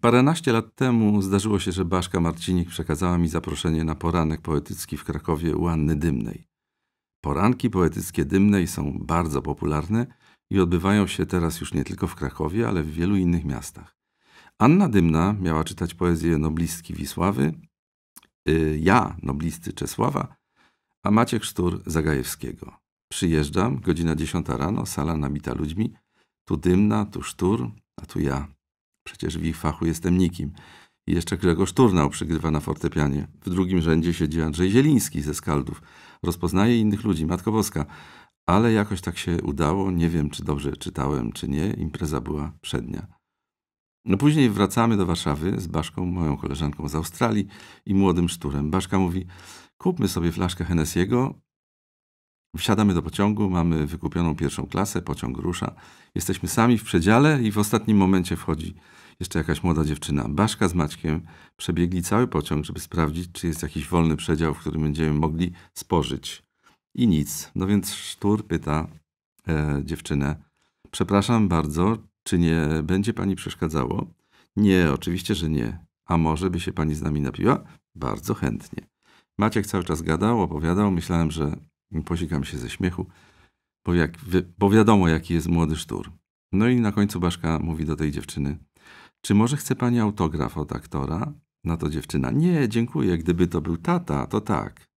Paręnaście lat temu zdarzyło się, że Baszka Marcinik przekazała mi zaproszenie na poranek poetycki w Krakowie u Anny Dymnej. Poranki poetyckie Dymnej są bardzo popularne i odbywają się teraz już nie tylko w Krakowie, ale w wielu innych miastach. Anna Dymna miała czytać poezję noblistki Wisławy, y, ja noblisty Czesława, a Maciek Sztur Zagajewskiego. Przyjeżdżam, godzina 10 rano, sala nabita ludźmi, tu Dymna, tu Sztur, a tu ja, Przecież w ich fachu jestem nikim. I jeszcze Grzegorz Turnał przygrywa na fortepianie. W drugim rzędzie siedzi Andrzej Zieliński ze Skaldów. Rozpoznaje innych ludzi, Matko Boska. Ale jakoś tak się udało. Nie wiem, czy dobrze czytałem, czy nie. Impreza była przednia. No później wracamy do Warszawy z Baszką, moją koleżanką z Australii i młodym szturem. Baszka mówi, kupmy sobie flaszkę Henesiego Wsiadamy do pociągu, mamy wykupioną pierwszą klasę, pociąg rusza. Jesteśmy sami w przedziale i w ostatnim momencie wchodzi jeszcze jakaś młoda dziewczyna. Baszka z Maćkiem przebiegli cały pociąg, żeby sprawdzić, czy jest jakiś wolny przedział, w którym będziemy mogli spożyć. I nic. No więc Sztur pyta e, dziewczynę, przepraszam bardzo, czy nie będzie pani przeszkadzało? Nie, oczywiście, że nie. A może by się pani z nami napiła? Bardzo chętnie. Maciek cały czas gadał, opowiadał. Myślałem, że Posikam się ze śmiechu, bo, jak, bo wiadomo, jaki jest młody sztur. No i na końcu Baszka mówi do tej dziewczyny, czy może chce pani autograf od aktora? Na to dziewczyna, nie, dziękuję, gdyby to był tata, to tak.